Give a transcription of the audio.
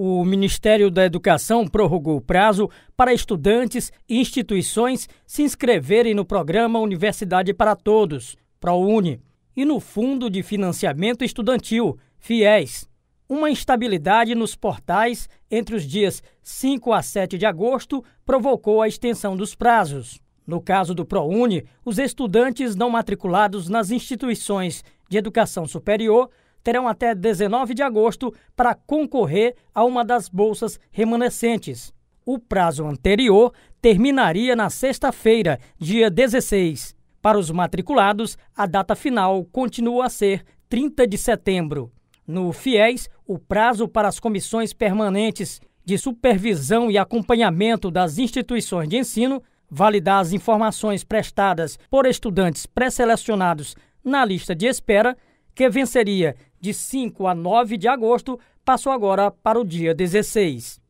O Ministério da Educação prorrogou o prazo para estudantes e instituições se inscreverem no programa Universidade para Todos, ProUni, e no Fundo de Financiamento Estudantil, FIES. Uma instabilidade nos portais entre os dias 5 a 7 de agosto provocou a extensão dos prazos. No caso do ProUni, os estudantes não matriculados nas instituições de educação superior terão até 19 de agosto para concorrer a uma das bolsas remanescentes. O prazo anterior terminaria na sexta-feira, dia 16. Para os matriculados, a data final continua a ser 30 de setembro. No FIES, o prazo para as comissões permanentes de supervisão e acompanhamento das instituições de ensino validar as informações prestadas por estudantes pré-selecionados na lista de espera que venceria de 5 a 9 de agosto, passou agora para o dia 16.